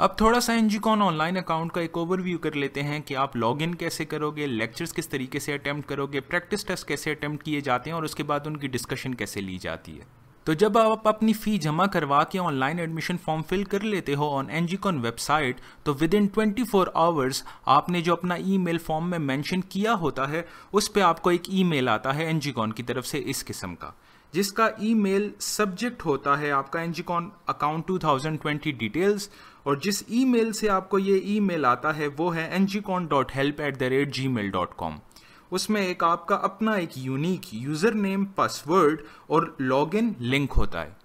अब थोड़ा सा एनजीकॉन ऑनलाइन अकाउंट का एक ओवरव्यू कर लेते हैं कि आप लॉगिन कैसे करोगे लेक्चर्स किस तरीके से अटैम्प्ट करोगे प्रैक्टिस टेस्ट कैसे अटैम्प्ट किए जाते हैं और उसके बाद उनकी डिस्कशन कैसे ली जाती है तो जब आप अपनी फ़ी जमा करवा के ऑनलाइन एडमिशन फॉर्म फिल कर लेते हो ऑन एन वेबसाइट तो within twenty four hours आपने जो अपना ईमेल फॉर्म में मेंशन किया होता है उस पर आपको एक ईमेल आता है एन की तरफ से इस किस्म का जिसका ईमेल सब्जेक्ट होता है आपका एन अकाउंट ट्वेंटी डिटेल्स और जिस ईमेल से आपको ये ईमेल आता है वो है N G con dot help at the rate G mail dot com उसमें एक आपका अपना एक यूनिक यूज़र नेम पासवर्ड और लॉग इन लिंक होता है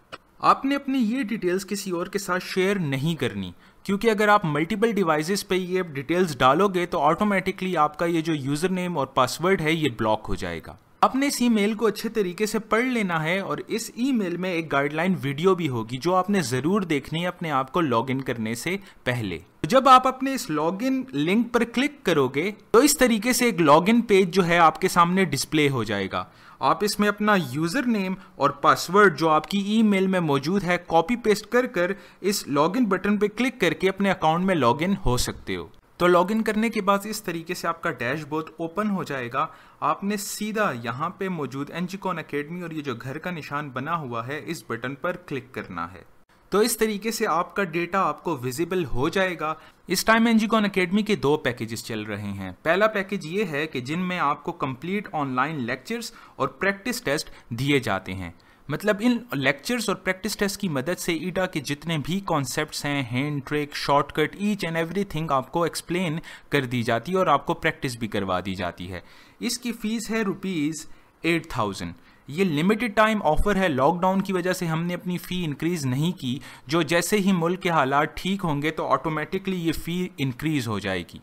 आपने अपनी ये डिटेल्स किसी और के साथ शेयर नहीं करनी क्योंकि अगर आप मल्टीपल डिवाइसेस पे ये डिटेल्स डालोगे तो ऑटोमेटिकली आपका ये जो यूज़र नेम और पासवर्ड है ये ब्लॉक हो जाएगा अपने इस ईमेल को अच्छे तरीके से पढ़ लेना है और इस ईमेल में एक गाइडलाइन वीडियो भी होगी जो आपने ज़रूर देखनी है अपने आप को लॉगिन करने से पहले जब आप अपने इस लॉगिन लिंक पर क्लिक करोगे तो इस तरीके से एक लॉगिन पेज जो है आपके सामने डिस्प्ले हो जाएगा आप इसमें अपना यूज़र नेम और पासवर्ड जो आपकी ईमेल में मौजूद है कॉपी पेस्ट कर कर इस लॉगिन बटन पर क्लिक करके अपने अकाउंट में लॉगिन हो सकते हो तो लॉगिन करने के बाद इस तरीके से आपका डैशबोर्ड ओपन हो जाएगा आपने सीधा यहाँ पे मौजूद एनजीकॉन अकेडमी और ये जो घर का निशान बना हुआ है इस बटन पर क्लिक करना है तो इस तरीके से आपका डेटा आपको विजिबल हो जाएगा इस टाइम एनजीकॉन अकेडमी के दो पैकेजेस चल रहे हैं पहला पैकेज ये है कि जिनमें आपको कंप्लीट ऑनलाइन लेक्चर्स और प्रैक्टिस टेस्ट दिए जाते हैं मतलब इन लेक्चर्स और प्रैक्टिस टेस्ट की मदद से ईटा के जितने भी कॉन्सेप्ट्स हैं hand trick shortcut each and everything आपको एक्सप्लेन कर दी जाती है और आपको प्रैक्टिस भी करवा दी जाती है इसकी फ़ीस है रुपीज़ एट थाउजेंड ये लिमिटेड टाइम ऑफर है लॉकडाउन की वजह से हमने अपनी फ़ी इंक्रीज़ नहीं की जो जैसे ही मुल्क के हालात ठीक होंगे तो ऑटोमेटिकली ये फ़ी इंक्रीज़ हो जाएगी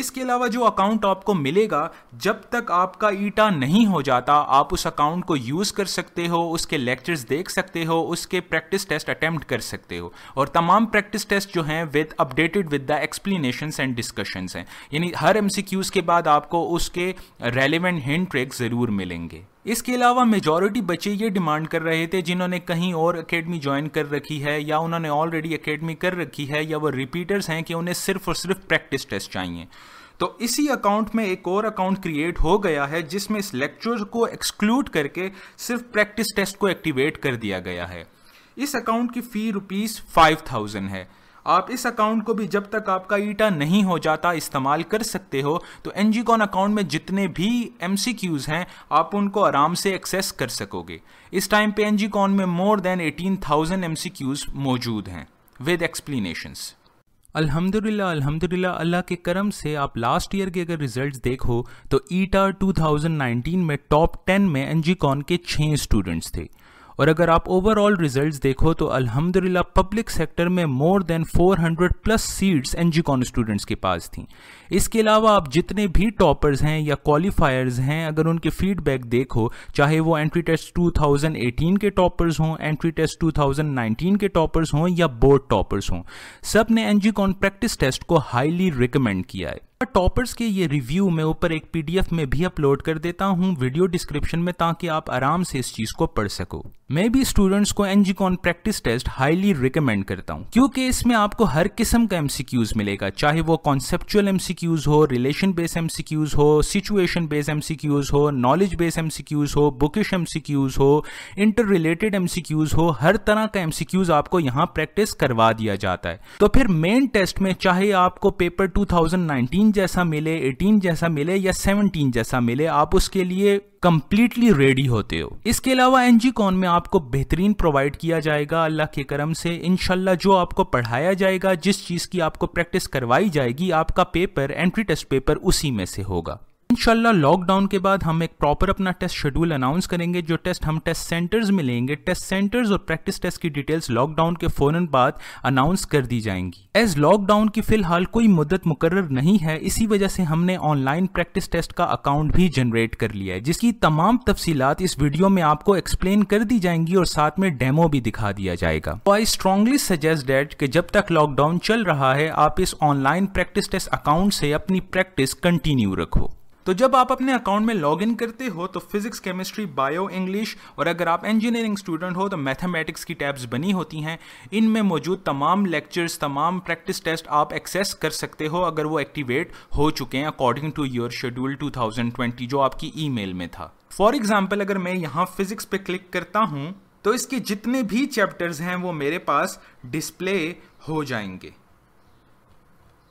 इसके अलावा जो अकाउंट आपको मिलेगा जब तक आपका ईटा नहीं हो जाता आप उस अकाउंट को यूज़ कर सकते हो उसके लेक्चर्स देख सकते हो उसके प्रैक्टिस टेस्ट अटैम्प्ट कर सकते हो और तमाम प्रैक्टिस टेस्ट जो हैं with updated with the explanation and discussions हैं यानी हर एम के बाद आपको उसके रेलिवेंट हिंट ट्रेक ज़रूर मिलेंगे इसके अलावा मेजॉरिटी बच्चे ये डिमांड कर रहे थे जिन्होंने कहीं और अकेडमी ज्वाइन कर रखी है या उन्होंने ऑलरेडी अकेडमी कर रखी है या वो रिपीटर्स हैं कि उन्हें सिर्फ और सिर्फ प्रैक्टिस टेस्ट चाहिए तो इसी अकाउंट में एक और अकाउंट क्रिएट हो गया है जिसमें इस लेक्चर को एक्सक्लूड करके सिर्फ प्रैक्टिस टेस्ट को एक्टिवेट कर दिया गया है इस अकाउंट की फ़ी रुपीज़ फाइव थाउजेंड है आप इस अकाउंट को भी जब तक आपका ईटा नहीं हो जाता इस्तेमाल कर सकते हो तो एन अकाउंट में जितने भी एम हैं आप उनको आराम से एक्सेस कर सकोगे इस टाइम पे एन में मोर देन 18,000 क्यूज मौजूद हैं विद एक्सप्लेनेशंस अल्हम्दुलिल्लाह अल्हम्दुलिल्लाह अल्लाह के करम से आप लास्ट ईयर के अगर रिजल्ट्स देखो तो ईटा 2019 में टॉप 10 में एनजीकॉन के छः स्टूडेंट्स थे और अगर आप ओवरऑल रिजल्ट्स देखो तो अल्हम्दुलिल्लाह पब्लिक सेक्टर में more than 400 plus seats NgCon students के पास थी इसके अलावा आप जितने भी टॉपर्स हैं या क्वालिफायर्स हैं अगर उनके फीडबैक देखो चाहे वो एंट्री टेस्ट 2018 के टॉपर्स हों एंट्री टेस्ट 2019 के टॉपर्स हों या बोर्ड टॉपर्स हों सब ने एनजीकॉन प्रैक्टिस टेस्ट को हाईली रिकमेंड किया है टॉपर्स के ये रिव्यू मैं ऊपर एक पीडीएफ में भी अपलोड कर देता हूँ वीडियो डिस्क्रिप्शन में ताकि आप आराम से इस चीज को पढ़ सको मैं भी स्टूडेंट्स को NgCon practice test highly recommend करता हूँ क्योंकि इसमें आपको हर किस्म का एमसीक्यूज मिलेगा चाहे वो कॉन्सेप्चुअल एमसीक्यूज हो रिलेशन बेस एमसीक्यूज हो सिचुएशन बेस एमसीक्यूज हो नॉलेज बेस एमसीक्यूज हो बुकिश एमसीक्यूज हो इंटर रिलेटेड एमसीक्यूज हो हर तरह का एमसीक्यूज आपको यहाँ प्रैक्टिस करवा दिया जाता है तो फिर मेन टेस्ट में चाहे आपको पेपर टू जैसा मिले 18 जैसा मिले या 17 जैसा मिले आप उसके लिए कंप्लीटली रेडी होते हो इसके अलावा एन जी कॉन में आपको बेहतरीन प्रोवाइड किया जाएगा अल्लाह के करम से इनशाला जो आपको पढ़ाया जाएगा जिस चीज़ की आपको प्रैक्टिस करवाई जाएगी आपका पेपर एंट्री टेस्ट पेपर उसी में से होगा इनशाला लॉकडाउन के बाद हम एक प्रॉपर अपना टेस्ट शेड्यूल अनाउंस करेंगे जो टेस्ट हम टेस्ट सेंटर्स में लेंगे टेस्ट सेंटर्स और प्रैक्टिस टेस्ट की डिटेल्स लॉकडाउन के फौरन बाद अनाउंस कर दी जाएंगी एज लॉकडाउन की फिलहाल कोई मुद्दत मुकर नहीं है इसी वजह से हमने ऑनलाइन प्रैक्टिस टेस्ट का अकाउंट भी जनरेट कर लिया है जिसकी तमाम तफसीलात इस वीडियो में आपको एक्सप्लेन कर दी जाएंगी और साथ में डेमो भी दिखा दिया जाएगा तो आई स्ट्रॉन्गली सजेस्ट डेट कि जब तक लॉकडाउन चल रहा है आप इस ऑनलाइन प्रैक्टिस टेस्ट अकाउंट से अपनी प्रैक्टिस कंटिन्यू रखो तो जब आप अपने अकाउंट में लॉग इन करते हो तो फिजिक्स केमिस्ट्री बायो इंग्लिश और अगर आप इंजीनियरिंग स्टूडेंट हो तो मैथमेटिक्स की टैब्स बनी होती हैं इनमें मौजूद तमाम लेक्चर्स तमाम प्रैक्टिस टेस्ट आप एक्सेस कर सकते हो अगर वो एक्टिवेट हो चुके हैं अकॉर्डिंग टू योर शेड्यूल 2020 जो आपकी ईमेल में था फॉर एग्जाम्पल अगर मैं यहाँ फिजिक्स पे क्लिक करता हूँ तो इसके जितने भी चैप्टर्स हैं वो मेरे पास डिस्प्ले हो जाएंगे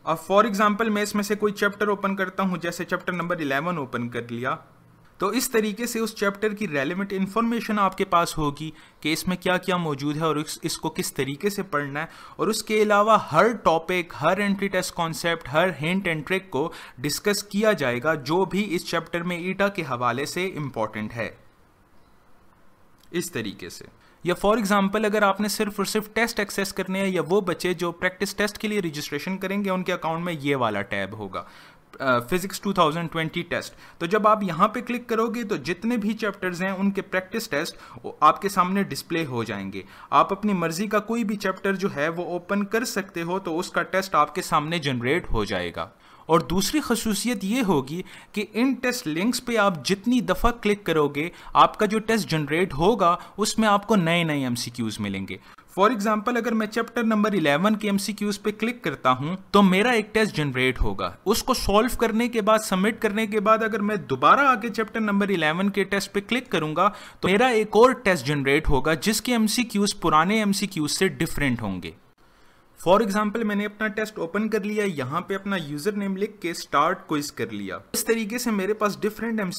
अब फॉर एग्जाम्पल मैं इसमें से कोई चैप्टर ओपन करता हूँ जैसे चैप्टर नंबर इलेवन ओपन कर लिया तो इस तरीके से उस चैप्टर की रेलिवेंट इन्फॉर्मेशन आपके पास होगी कि इसमें क्या क्या मौजूद है और इस, इसको किस तरीके से पढ़ना है और उसके अलावा हर टॉपिक हर एंट्री टेस्ट कॉन्सेप्ट हर हिंट एंड ट्रिक को डिस्कस किया जाएगा जो भी इस चैप्टर में ईटा के हवाले से इम्पॉर्टेंट है इस तरीके से या फॉर एग्जांपल अगर आपने सिर्फ और सिर्फ टेस्ट एक्सेस करने हैं या वो बच्चे जो प्रैक्टिस टेस्ट के लिए रजिस्ट्रेशन करेंगे उनके अकाउंट में ये वाला टैब होगा फिजिक्स uh, 2020 टेस्ट तो जब आप यहाँ पे क्लिक करोगे तो जितने भी चैप्टर्स हैं उनके प्रैक्टिस टेस्ट आपके सामने डिस्प्ले हो जाएंगे आप अपनी मर्जी का कोई भी चैप्टर जो है वो ओपन कर सकते हो तो उसका टेस्ट आपके सामने जनरेट हो जाएगा और दूसरी खसूसियत ये होगी कि इन टेस्ट लिंक्स पे आप जितनी दफ़ा क्लिक करोगे आपका जो टेस्ट जनरेट होगा उसमें आपको नए नए एम मिलेंगे फॉर एग्जाम्पल अगर मैं चैप्टर नंबर 11 के एम सी क्यूज पे क्लिक करता हूँ तो मेरा एक टेस्ट जनरेट होगा उसको सॉल्व करने के बाद सबमिट करने के बाद अगर मैं दोबारा आके चैप्टर नंबर 11 के टेस्ट पे क्लिक करूंगा तो मेरा एक और टेस्ट जनरेट होगा जिसके एम सी क्यूज पुराने एम सी क्यूज से डिफरेंट होंगे फॉर एग्जाम्पल मैंने अपना टेस्ट ओपन कर लिया यहाँ पे अपना यूजर नेम लिख के स्टार्ट क्विज कर लिया इस तरीके से मेरे पास डिफरेंट एम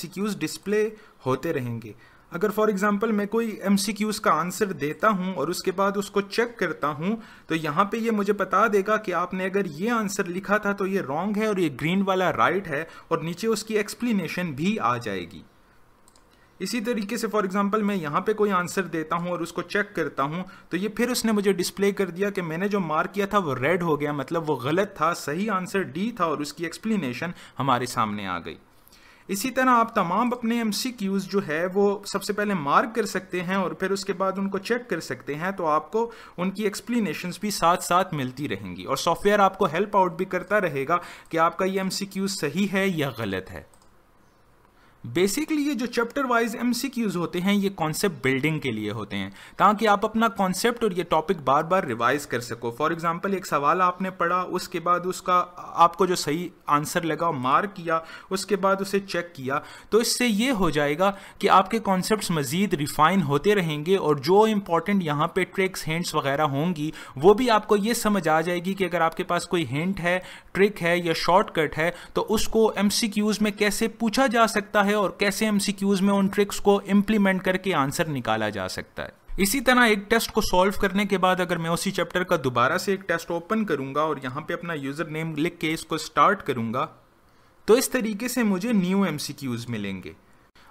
डिस्प्ले होते रहेंगे अगर फॉर एग्जाम्पल मैं कोई एम का आंसर देता हूँ और उसके बाद उसको चेक करता हूँ तो यहाँ पे ये मुझे बता देगा कि आपने अगर ये आंसर लिखा था तो ये रॉन्ग है और ये ग्रीन वाला राइट right है और नीचे उसकी एक्सप्लेनेशन भी आ जाएगी इसी तरीके से फॉर एग्जांपल मैं यहाँ पे कोई आंसर देता हूँ और उसको चेक करता हूँ तो ये फिर उसने मुझे डिस्प्ले कर दिया कि मैंने जो मार्क किया था वो रेड हो गया मतलब वो गलत था सही आंसर डी था और उसकी एक्सप्लेनेशन हमारे सामने आ गई इसी तरह आप तमाम अपने एम जो है वो सबसे पहले मार्क कर सकते हैं और फिर उसके बाद उनको चेक कर सकते हैं तो आपको उनकी एक्सप्लेनेशन भी साथ साथ मिलती रहेंगी और सॉफ्टवेयर आपको हेल्प आउट भी करता रहेगा कि आपका ये एम सही है या गलत है बेसिकली ये जो चैप्टर वाइज एम होते हैं ये कॉन्सेप्ट बिल्डिंग के लिए होते हैं ताकि आप अपना कॉन्सेप्ट और ये टॉपिक बार बार रिवाइज कर सको फॉर एग्जाम्पल एक सवाल आपने पढ़ा उसके बाद उसका आपको जो सही आंसर लगा मार्क किया उसके बाद उसे चेक किया तो इससे ये हो जाएगा कि आपके कॉन्सेप्ट मज़ीद रिफाइन होते रहेंगे और जो इंपॉर्टेंट यहाँ पे ट्रिक्स हिंट्स वगैरह होंगी वो भी आपको ये समझ आ जाएगी कि अगर आपके पास कोई हिंट है ट्रिक है या शॉर्टकट है तो उसको एम में कैसे पूछा जा सकता है और कैसे एमसीक्यूज में उन ट्रिक्स को इम्प्लीमेंट करके आंसर निकाला जा सकता है इसी तरह एक टेस्ट को सॉल्व करने के बाद अगर मैं उसी चैप्टर का दोबारा से एक टेस्ट ओपन करूंगा और यहाँ पे अपना यूज़र नेम लिख के इसको स्टार्ट करूंगा तो इस तरीके से मुझे न्यू एम मिलेंगे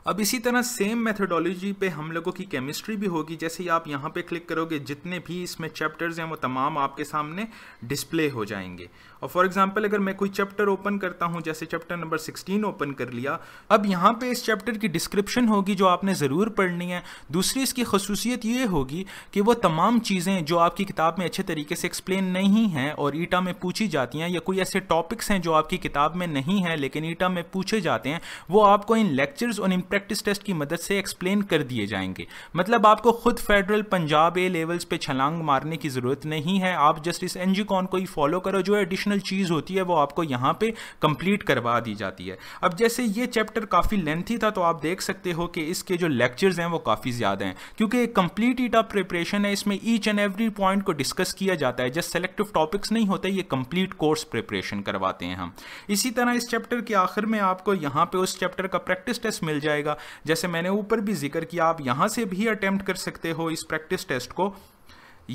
अब इसी तरह सेम मेथडोलॉजी पे हम लोगों की केमिस्ट्री भी होगी जैसे ही आप यहाँ पे क्लिक करोगे जितने भी इसमें चैप्टर्स हैं वो तमाम आपके सामने डिस्प्ले हो जाएंगे और फॉर एग्जांपल अगर मैं कोई चैप्टर ओपन करता हूँ जैसे चैप्टर नंबर 16 ओपन कर लिया अब यहाँ पे इस चैप्टर की डिस्क्रिप्शन होगी जो आपने ज़रूर पढ़नी है दूसरी इसकी खसूसियत ये होगी कि वह तमाम चीज़ें जो आपकी किताब में अच्छे तरीके से एक्सप्लेन नहीं हैं और ईटा में पूछी जाती हैं या कोई ऐसे टॉपिक्स हैं जो आपकी किताब में नहीं है लेकिन ईटा में पूछे जाते हैं वो आपको इन लेक्चर्स और प्रैक्टिस टेस्ट की मदद से एक्सप्लेन कर दिए जाएंगे मतलब आपको खुद फेडरल पंजाब ए लेवल्स पे छलांग मारने की ज़रूरत नहीं है आप जस्ट इस एन जी कॉन को ही फॉलो करो जो एडिशनल चीज़ होती है वो आपको यहाँ पे कंप्लीट करवा दी जाती है अब जैसे ये चैप्टर काफ़ी लेंथी था तो आप देख सकते हो कि इसके जो लेक्चर्स हैं वो काफ़ी ज़्यादा हैं क्योंकि एक कंप्लीट ऑफ प्रिपरेशन है इसमें ईच एंड एवरी पॉइंट को डिस्कस किया जाता है जस्ट सेलेक्टिव टॉपिक्स नहीं होते ये कंप्लीट कोर्स प्रिपरेशन करवाते हैं हम इसी तरह इस चैप्टर के आखिर में आपको यहाँ पे उस चैप्टर का प्रैक्टिस टेस्ट मिल जाएगा जाएगा जैसे मैंने ऊपर भी जिक्र किया आप यहाँ से भी अटैम्प्ट कर सकते हो इस प्रैक्टिस टेस्ट को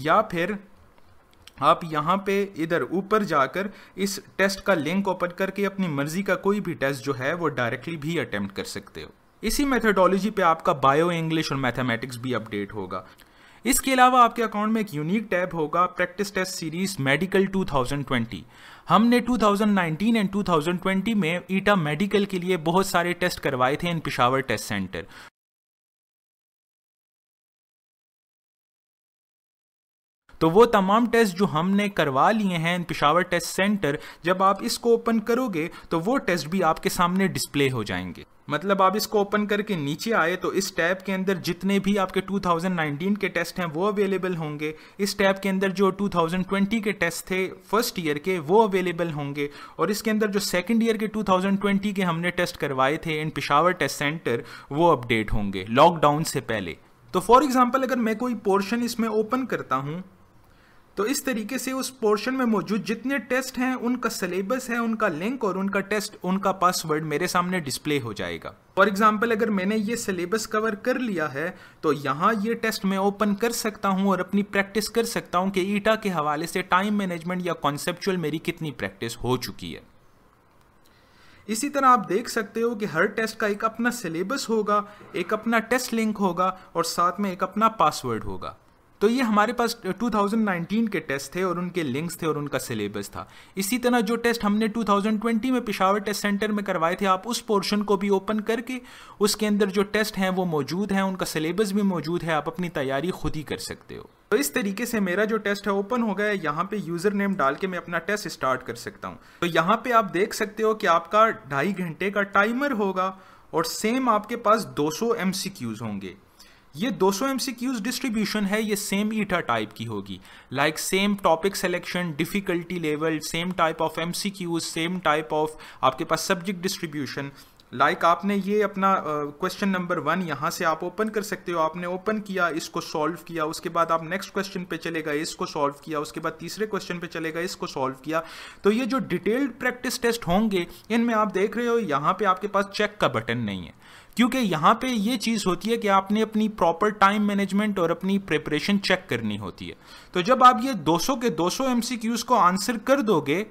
या फिर आप यहाँ पे इधर ऊपर जाकर इस टेस्ट का लिंक ओपन करके अपनी मर्जी का कोई भी टेस्ट जो है वो डायरेक्टली भी अटैम्प्ट कर सकते हो इसी मेथडोलॉजी पे आपका बायो इंग्लिश और मैथमेटिक्स भी अपडेट होगा इसके अलावा आपके अकाउंट में एक यूनिक टैब होगा प्रैक्टिस टेस्ट सीरीज मेडिकल 2020 हमने 2019 एंड 2020 में ईटा मेडिकल के लिए बहुत सारे टेस्ट करवाए थे इन पिशावर टेस्ट सेंटर तो वो तमाम टेस्ट जो हमने करवा लिए हैं इन पिशावर टेस्ट सेंटर जब आप इसको ओपन करोगे तो वो टेस्ट भी आपके सामने डिस्प्ले हो जाएंगे मतलब आप इसको ओपन करके नीचे आए तो इस टैब के अंदर जितने भी आपके 2019 के टेस्ट हैं वो अवेलेबल होंगे इस टैब के अंदर जो 2020 के टेस्ट थे फर्स्ट ईयर के वो अवेलेबल होंगे और इसके अंदर जो सेकेंड ईयर के 2020 के हमने टेस्ट करवाए थे इन पिशावर टेस्ट सेंटर वो अपडेट होंगे लॉकडाउन से पहले तो फॉर एग्जाम्पल अगर मैं कोई पोर्शन इसमें ओपन करता हूँ तो इस तरीके से उस पोर्शन में मौजूद जितने टेस्ट हैं उनका सिलेबस है उनका लिंक और उनका टेस्ट उनका पासवर्ड मेरे सामने डिस्प्ले हो जाएगा फॉर एग्जाम्पल अगर मैंने ये सिलेबस कवर कर लिया है तो यहाँ ये टेस्ट मैं ओपन कर सकता हूँ और अपनी प्रैक्टिस कर सकता हूँ कि ईटा के हवाले से टाइम मैनेजमेंट या कॉन्सेप्चुअल मेरी कितनी प्रैक्टिस हो चुकी है इसी तरह आप देख सकते हो कि हर टेस्ट का एक अपना सिलेबस होगा एक अपना टेस्ट लिंक होगा और साथ में एक अपना पासवर्ड होगा तो ये हमारे पास 2019 के टेस्ट थे और उनके लिंक्स थे और उनका सिलेबस था इसी तरह जो टेस्ट हमने 2020 में पिशावर टेस्ट सेंटर में करवाए थे आप उस पोर्शन को भी ओपन करके उसके अंदर जो टेस्ट हैं वो मौजूद हैं उनका सिलेबस भी मौजूद है आप अपनी तैयारी खुद ही कर सकते हो तो इस तरीके से मेरा जो टेस्ट है ओपन हो गया है यहाँ पे यूज़र नेम डाल के मैं अपना टेस्ट स्टार्ट कर सकता हूँ तो यहाँ पे आप देख सकते हो कि आपका ढाई घंटे का टाइमर होगा और सेम आपके पास 200 सौ होंगे ये 200 सौ डिस्ट्रीब्यूशन है ये सेम ईटा टाइप की होगी like same topic selection difficulty level same type of M same type of आपके पास सब्जेक्ट डिस्ट्रीब्यूशन लाइक like आपने ये अपना क्वेश्चन नंबर वन यहाँ से आप ओपन कर सकते हो आपने ओपन किया इसको सॉल्व किया उसके बाद आप नेक्स्ट क्वेश्चन पे चले गए इसको सॉल्व किया उसके बाद तीसरे क्वेश्चन पे चले गए इसको सॉल्व किया तो ये जो डिटेल्ड प्रैक्टिस टेस्ट होंगे इनमें आप देख रहे हो यहाँ पे आपके पास चेक का बटन नहीं है क्योंकि यहाँ पे ये चीज़ होती है कि आपने अपनी प्रॉपर टाइम मैनेजमेंट और अपनी प्रिपरेशन चेक करनी होती है तो जब आप ये 200 के 200 एमसीक्यूज को आंसर कर दोगे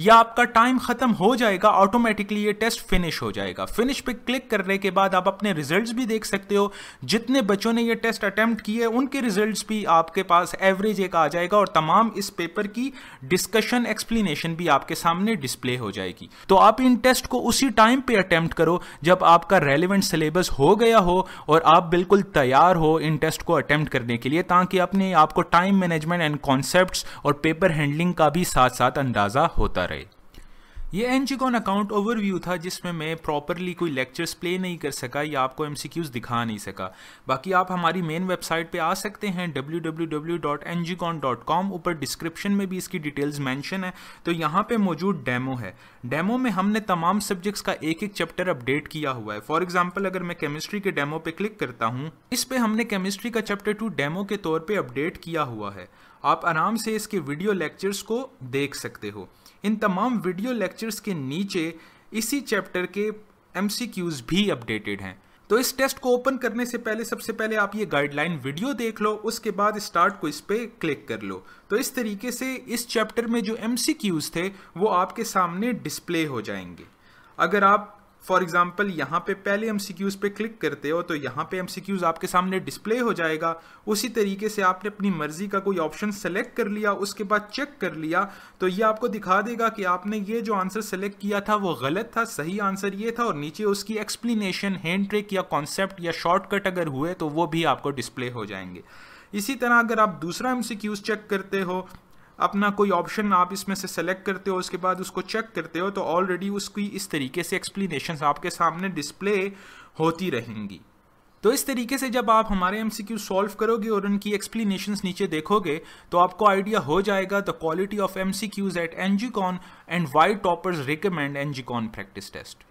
या आपका टाइम खत्म हो जाएगा ऑटोमेटिकली ये टेस्ट फिनिश हो जाएगा फिनिश पे क्लिक करने के बाद आप अपने रिजल्ट्स भी देख सकते हो जितने बच्चों ने ये टेस्ट अटैम्प्ट किए उनके रिजल्ट्स भी आपके पास एवरेज एक आ जाएगा और तमाम इस पेपर की डिस्कशन एक्सप्लेनेशन भी आपके सामने डिस्प्ले हो जाएगी तो आप इन टेस्ट को उसी टाइम पे अटैम्प्ट करो जब आपका रेलिवेंट सिलेबस हो गया हो और आप बिल्कुल तैयार हो इन टेस्ट को अटैम्प्ट करने के लिए ताकि अपने आपको टाइम मैनेजमेंट एंड कॉन्सेप्ट और पेपर हैंडलिंग का भी साथ साथ अंदाजा होता होता रहे ये एन अकाउंट ओवरव्यू था जिसमें मैं प्रॉपरली कोई लेक्चर्स प्ले नहीं कर सका या आपको एम दिखा नहीं सका बाकी आप हमारी मेन वेबसाइट पे आ सकते हैं www.ngcon.com ऊपर डिस्क्रिप्शन में भी इसकी डिटेल्स मेंशन है तो यहाँ पे मौजूद डेमो है डेमो में हमने तमाम सब्जेक्ट्स का एक एक चैप्टर अपडेट किया हुआ है फॉर एग्जाम्पल अगर मैं केमिस्ट्री के डेमो पे क्लिक करता हूँ इस पे हमने केमिस्ट्री का चैप्टर टू डेमो के तौर पर अपडेट किया हुआ है आप आराम से इसके वीडियो लेक्चर्स को देख सकते हो इन तमाम वीडियो लेक्चर्स के नीचे इसी चैप्टर के एम भी अपडेटेड हैं तो इस टेस्ट को ओपन करने से पहले सबसे पहले आप ये गाइडलाइन वीडियो देख लो उसके बाद स्टार्ट को इस पर क्लिक कर लो तो इस तरीके से इस चैप्टर में जो एम थे वो आपके सामने डिस्प्ले हो जाएंगे अगर आप फॉर एग्जाम्पल यहाँ पे पहले एम पे क्लिक करते हो तो यहाँ पे एम आपके सामने डिस्प्ले हो जाएगा उसी तरीके से आपने अपनी मर्जी का कोई ऑप्शन सेलेक्ट कर लिया उसके बाद चेक कर लिया तो ये आपको दिखा देगा कि आपने ये जो आंसर सेलेक्ट किया था वो गलत था सही आंसर ये था और नीचे उसकी एक्सप्लेनेशन हैंड ट्रिक या कॉन्सेप्ट या शॉर्टकट अगर हुए तो वो भी आपको डिस्प्ले हो जाएंगे इसी तरह अगर आप दूसरा एम चेक करते हो अपना कोई ऑप्शन आप इसमें से सेलेक्ट करते हो उसके बाद उसको चेक करते हो तो ऑलरेडी उसकी इस तरीके से एक्सप्लेनेशंस आपके सामने डिस्प्ले होती रहेंगी तो इस तरीके से जब आप हमारे एम सॉल्व करोगे और उनकी एक्सप्लेनेशंस नीचे देखोगे तो आपको आइडिया हो जाएगा the quality of M C Qs at NgCon and why toppers recommend NgCon practice test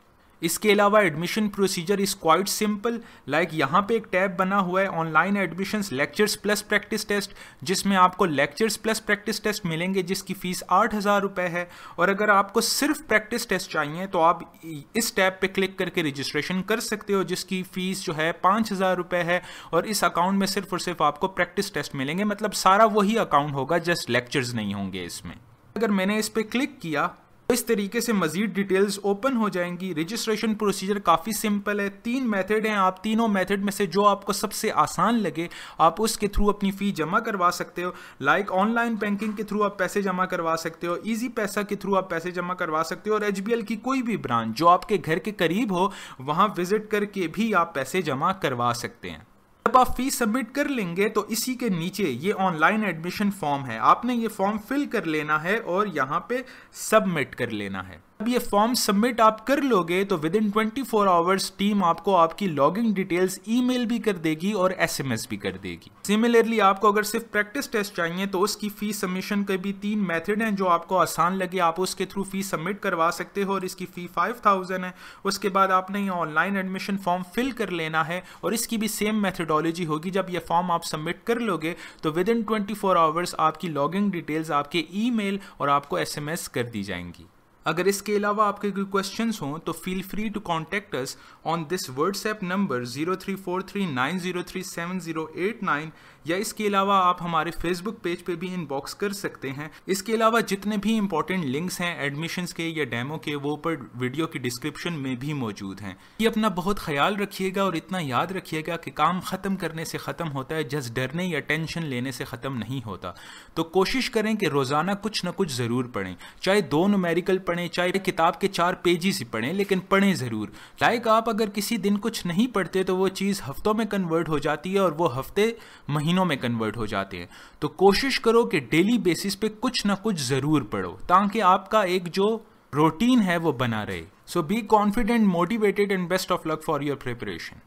इसके अलावा admission procedure is quite simple like यहाँ पे एक टैब बना हुआ है online admissions lectures plus practice test जिसमें आपको लेक्चर्स प्लस प्रैक्टिस टेस्ट मिलेंगे जिसकी फ़ीस आठ हज़ार रुपये है और अगर आपको सिर्फ प्रैक्टिस टेस्ट चाहिए तो आप इस टैब पे क्लिक करके रजिस्ट्रेशन कर सकते हो जिसकी फ़ीस जो है पाँच हज़ार रुपये है और इस अकाउंट में सिर्फ और सिर्फ आपको प्रैक्टिस टेस्ट मिलेंगे मतलब सारा वही अकाउंट होगा जस्ट लेक्चर्स नहीं होंगे इसमें अगर मैंने इस पर क्लिक किया इस तरीके से मजीद डिटेल्स ओपन हो जाएंगी रजिस्ट्रेशन प्रोसीजर काफ़ी सिंपल है तीन मेथड हैं आप तीनों मेथड में से जो आपको सबसे आसान लगे आप उसके थ्रू अपनी फ़ी जमा करवा सकते हो लाइक ऑनलाइन बैंकिंग के थ्रू आप पैसे जमा करवा सकते हो ईजी पैसा के थ्रू आप पैसे जमा करवा सकते हो और एच की कोई भी ब्रांच जो आपके घर के करीब हो वहाँ विजिट करके भी आप पैसे जमा करवा सकते हैं जब आप फीस सबमिट कर लेंगे तो इसी के नीचे ये ऑनलाइन एडमिशन फॉर्म है आपने ये फॉर्म फिल कर लेना है और यहाँ पे सबमिट कर लेना है अब ये फॉर्म सबमिट आप कर लोगे तो within twenty four hours team आपको आपकी लॉगिंग डिटेल्स ईमेल भी कर देगी और एसएमएस भी कर देगी सिमिलरली आपको अगर सिर्फ प्रैक्टिस टेस्ट चाहिए तो उसकी फीस सबमिशन के भी तीन मेथड हैं जो आपको आसान लगे आप उसके थ्रू फी सबमिट करवा सकते हो और इसकी फी फाइव थाउजेंड है उसके बाद आपने ये ऑनलाइन एडमिशन फॉर्म फिल कर लेना है और इसकी भी सेम मैथडोलॉजी होगी जब यह फॉर्म आप सबमिट कर लोगे तो within twenty four hours आपकी लॉगिंग डिटेल्स आपके ई और आपको एस कर दी जाएंगी अगर इसके अलावा आपके कोई क्वेश्चन हों तो feel free to contact us on this WhatsApp number zero three four three nine zero three seven zero eight nine या इसके अलावा आप हमारे फेसबुक पेज पे भी इनबॉक्स कर सकते हैं इसके अलावा जितने भी इंपॉर्टेंट लिंक्स हैं एडमिशन के या डेमो के वो पर वीडियो की डिस्क्रिप्शन में भी मौजूद हैं ये अपना बहुत ख्याल रखिएगा और इतना याद रखिएगा कि काम ख़त्म करने से ख़त्म होता है जस्ट डरने या टेंशन लेने से ख़त्म नहीं होता तो कोशिश करें कि रोज़ाना कुछ ना कुछ ज़रूर पढ़ें चाहे दो नोमेरिकल पढ़ें चाहे किताब के चार पेजेस ही पढ़ें लेकिन पढ़ें ज़रूर लाइक आप अगर किसी दिन कुछ नहीं पढ़ते तो वो चीज़ हफ्तों में कन्वर्ट हो जाती है और वो हफ्ते महीने महीनों में कन्वर्ट हो जाते हैं तो कोशिश करो कि डेली बेसिस पे कुछ ना कुछ ज़रूर पढ़ो ताकि आपका एक जो रूटीन है वो बना रहे so be confident motivated and best of luck for your preparation